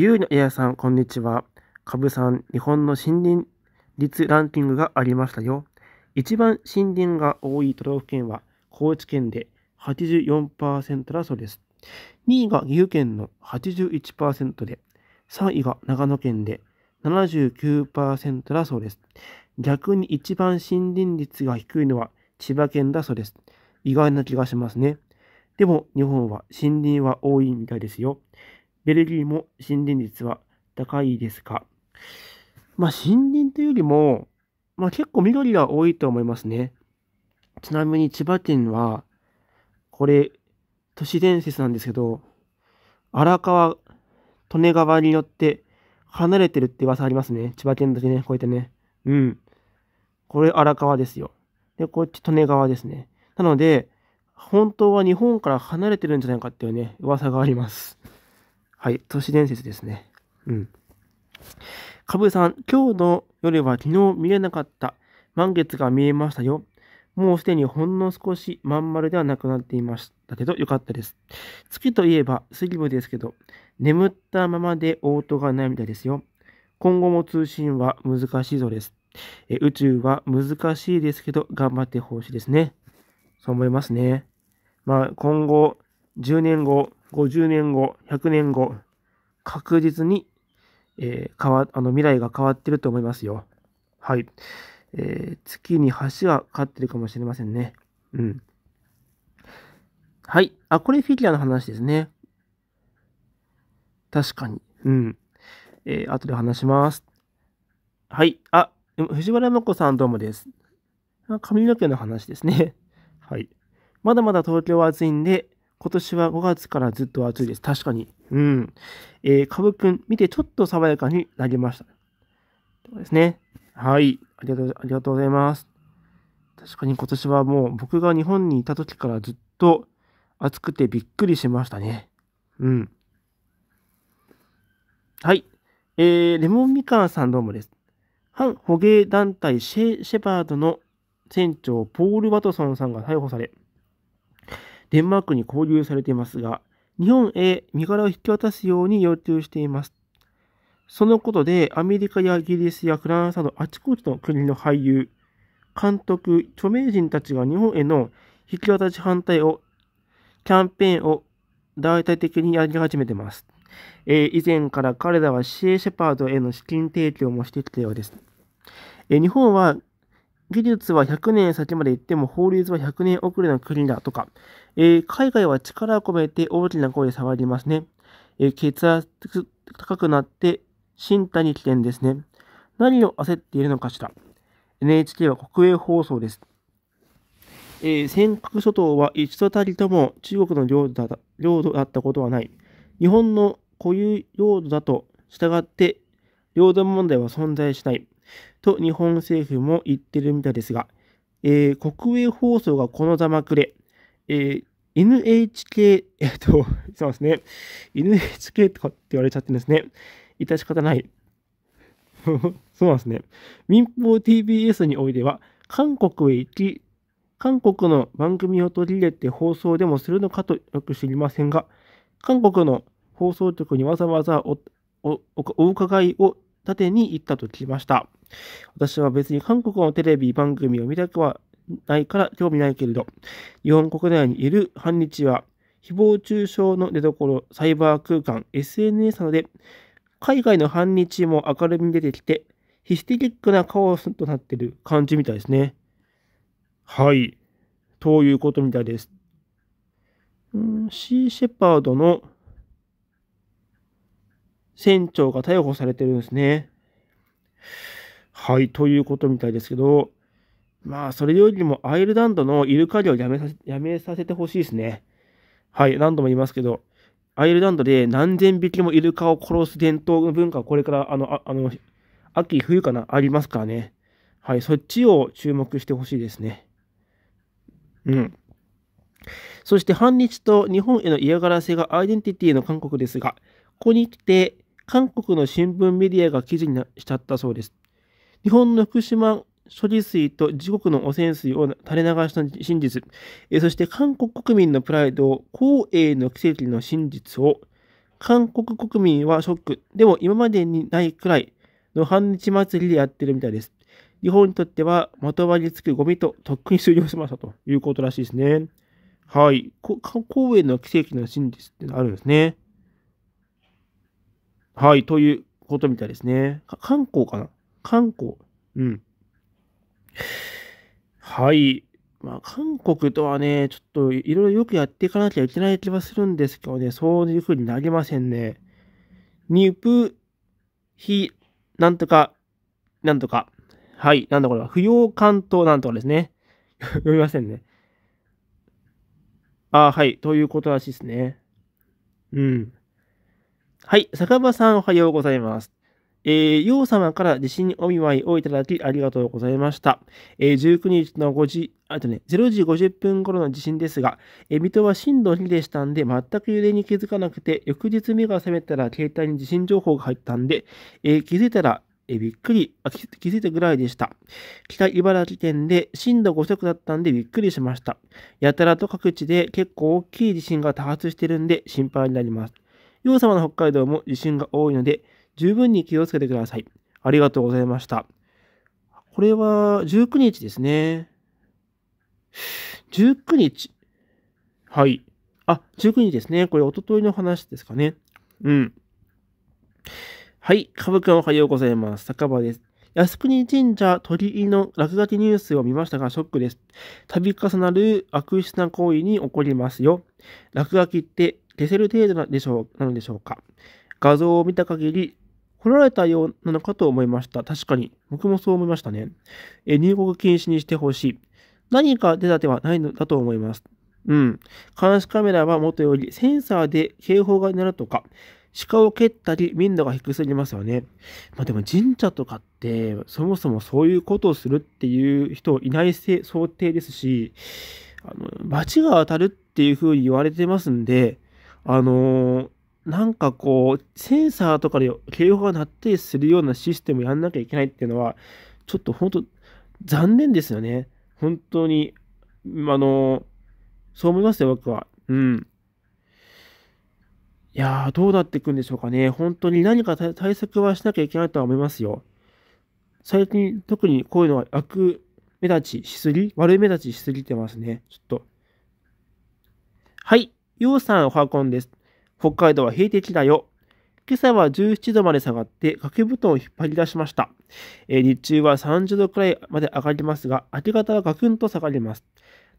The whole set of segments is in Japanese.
ゆうのエアさん、こんにちは。かぶさん、日本の森林率ランキングがありましたよ。一番森林が多い都道府県は高知県で84%だそうです。2位が岐阜県の81%で、3位が長野県で79%だそうです。逆に一番森林率が低いのは千葉県だそうです。意外な気がしますね。でも日本は森林は多いみたいですよ。ベルギーも森林率は高いですかまあ、森林というよりも、まあ、結構緑が多いと思いますね。ちなみに千葉県は、これ、都市伝説なんですけど、荒川、利根川によって離れてるって噂ありますね。千葉県だけね、こうやってね。うん。これ荒川ですよ。で、こっち利根川ですね。なので、本当は日本から離れてるんじゃないかっていうね、噂があります。はい、都市伝説ですね。うん。かぶさん、今日の夜は昨日見れなかった。満月が見えましたよ。もうすでにほんの少しまん丸ではなくなっていましたけど、よかったです。月といえばスリムですけど、眠ったままで応答がないみたいですよ。今後も通信は難しいぞです。え宇宙は難しいですけど、頑張ってほしいですね。そう思いますね。まあ、今後、10年後、50年後、100年後、確実に、えー、変わ、あの、未来が変わってると思いますよ。はい。えー、月に橋はかってるかもしれませんね。うん。はい。あ、これフィギュアの話ですね。確かに。うん。えー、後で話します。はい。あ、藤原真子さんどうもです。髪の毛の話ですね。はい。まだまだ東京は暑いんで、今年は5月からずっと暑いです。確かに。うん。えー、かぶくん、見てちょっと爽やかになりました。そうですね。はい。ありがとう、ありがとうございます。確かに今年はもう僕が日本にいた時からずっと暑くてびっくりしましたね。うん。はい。えー、レモンみかんさんどうもです。反捕鯨団体シェシェパードの船長ポール・ワトソンさんが逮捕され、デンマークに交流されていますが、日本へ身柄を引き渡すように要求しています。そのことで、アメリカやイギリスやフランスなどあちこちの国の俳優、監督、著名人たちが日本への引き渡し反対を、キャンペーンを大々的にやり始めています。えー、以前から彼らはシエ・シェパードへの資金提供もしてきたようです。えー、日本は技術は100年先まで行っても法律は100年遅れの国だとか、えー、海外は力を込めて大きな声で騒ぎますね。えー、血圧高くなって身体に危険ですね。何を焦っているのかしら。NHK は国営放送です。えー、尖閣諸島は一度たりとも中国の領土だ領土だったことはない。日本の固有領土だと従って、領土問題は存在しない。と日本政府も言ってるみたいですが、えー、国営放送がこのざまくれ、えー、NHK、えっと、そますね、NHK とかって言われちゃってるんですね。致し方ない。そうなんですね。民放 TBS においては、韓国へ行き、韓国の番組を取り入れて放送でもするのかとよく知りませんが、韓国の放送局にわざわざお伺いを縦に行ったと聞きました。私は別に韓国のテレビ番組を見たくはないから興味ないけれど、日本国内にいる反日は、誹謗中傷の出所、サイバー空間、SNS などで、海外の反日も明るみに出てきて、ヒステリックなカオスとなってる感じみたいですね。はい。ということみたいです。んん、シー・シェパードの船長が逮捕されてるんですね。はい、ということみたいですけど、まあ、それよりもアイルランドのイルカ漁やめさせやめさせてほしいですね。はい、何度も言いますけど、アイルランドで何千匹もイルカを殺す伝統の文化はこれから、あの、ああの秋、冬かな、ありますからね。はい、そっちを注目してほしいですね。うん。そして反日と日本への嫌がらせがアイデンティティの韓国ですが、ここに来て、韓国の新聞メディアが記事にしちゃったそうです。日本の福島処理水と自国の汚染水を垂れ流した真実、えそして韓国国民のプライド、を、光栄の奇跡の真実を、韓国国民はショック、でも今までにないくらいの反日祭りでやってるみたいです。日本にとってはまとわりつくゴミととっくに終了しましたということらしいですね。はい。こ光栄の奇跡の真実ってのあるんですね。はい、ということみたいですね。観光かな観光。うん。はい。まあ、韓国とはね、ちょっといろいろよくやっていかなきゃいけない気はするんですけどね、そういうふうになりませんね。ニプ、ヒ、なんとか、なんとか。はい、なんだこれは、不要関東なんとかですね。読みませんね。あはい、ということらしいですね。うん。はい、酒場さんおはようございます。えー、よう様から地震お見舞いをいただきありがとうございました。えー、19日の5時、あとね、0時50分頃の地震ですが、えー、水戸は震度2でしたんで、全く揺れに気づかなくて、翌日目が覚めたら携帯に地震情報が入ったんで、えー、気づいたらえびっくりあ気、気づいたぐらいでした。北茨城県で震度5弱だったんでびっくりしました。やたらと各地で結構大きい地震が多発してるんで心配になります。洋様の北海道も地震が多いので、十分に気をつけてください。ありがとうございました。これは19日ですね。19日。はい。あ、19日ですね。これ、おとといの話ですかね。うん。はい。かぶくんおはようございます。酒場です。靖国神社鳥居の落書きニュースを見ましたがショックです。度重なる悪質な行為に起こりますよ。落書きって消せる程度なでしょうなのでしょうか。画像を見た限り、掘られたようなのかと思いました。確かに。僕もそう思いましたね。え入国禁止にしてほしい。何か手立てはないのだと思います。うん。監視カメラはもとより、センサーで警報が鳴るとか、鹿を蹴ったり、民度が低すぎますよね。まあでも神社とかって、そもそもそういうことをするっていう人いない想定ですし、あの、罰が当たるっていうふうに言われてますんで、あのー、なんかこう、センサーとかで警報が鳴ってするようなシステムやんなきゃいけないっていうのは、ちょっと本当、残念ですよね。本当に、あのー、そう思いますよ、僕は。うん。いやー、どうなっていくんでしょうかね。本当に何か対策はしなきゃいけないとは思いますよ。最近、特にこういうのは悪目立ちしすぎ悪い目立ちしすぎてますね。ちょっと。はい。ようさんおはこんです。北海道は平地だよ。今朝は17度まで下がって掛け布団を引っ張り出しました。えー、日中は30度くらいまで上がりますが、明け方はガクンと下がります。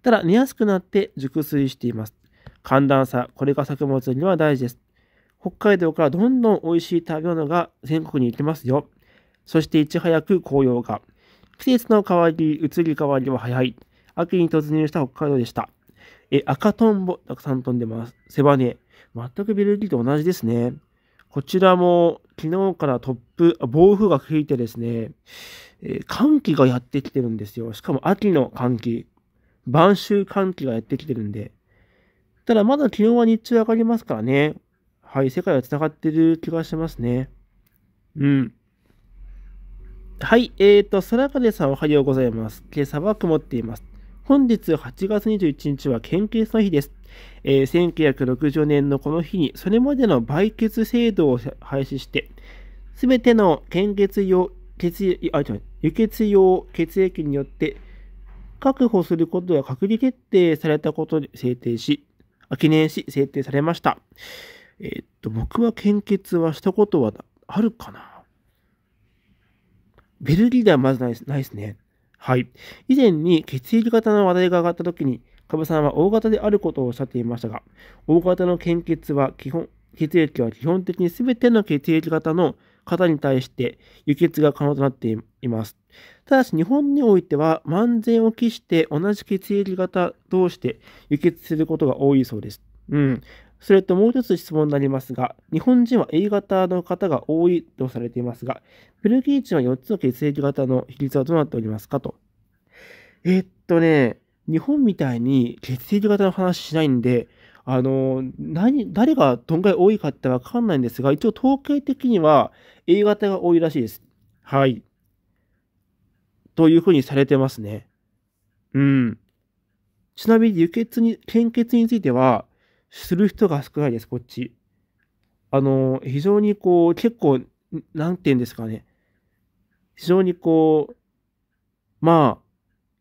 ただ寝やすくなって熟睡しています。寒暖差、これが作物には大事です。北海道からどんどん美味しい食べ物が全国に行きますよ。そしていち早く紅葉が。季節の変わり、移り変わりは早い。秋に突入した北海道でした。え、赤トンボ、たくさん飛んでます。背羽。全くベルギーと同じですね。こちらも昨日から突風、暴風が吹いてですね、えー、寒気がやってきてるんですよ。しかも秋の寒気。晩秋寒気がやってきてるんで。ただまだ気温は日中上がりますからね。はい、世界は繋がってる気がしますね。うん。はい、えーと、空風さんおはようございます。今朝は曇っています。本日8月21日は献血の日です。えー、1960年のこの日に、それまでの売血制度を廃止して、すべての献血用、血液、あ違う輸血用血液によって確保することが隔離決定されたことに制定し、記念し制定されました。えー、っと、僕は献血はしたことはあるかなベルギーではまずないですね。はい。以前に血液型の話題が上がった時に、カブさんは O 型であることをおっしゃっていましたが、O 型の献血は基本、血液は基本的に全ての血液型の方に対して輸血が可能となっています。ただし日本においては万全を期して同じ血液型同士で輸血することが多いそうです。うん。それともう一つ質問になりますが、日本人は A 型の方が多いとされていますが、ベルギー人は4つの血液型の比率はどうなっておりますかと。えー、っとね、日本みたいに血液型の話しないんで、あの、何、誰がどんぐらい多いかってわかんないんですが、一応統計的には A 型が多いらしいです。はい。というふうにされてますね。うん。ちなみに輸血に、献血については、する人が少ないです、こっち。あの、非常にこう、結構、なんて言うんですかね。非常にこう、まあ、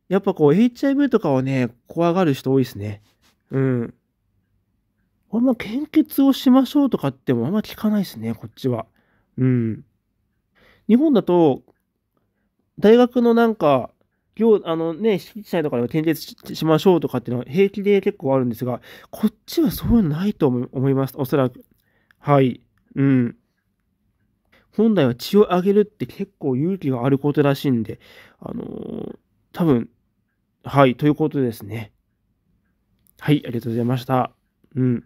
やっぱこう、HIV とかはね、怖がる人多いですね。うん。あんま献血をしましょうとかってもあんま聞かないですね、こっちは。うん。日本だと、大学のなんか、日、あのね、敷地内とかでも点滅しましょうとかっていうのは平気で結構あるんですが、こっちはそういうのないと思います。おそらく。はい。うん。本来は血をあげるって結構勇気があることらしいんで、あのー、多分、はい、ということですね。はい、ありがとうございました。うん。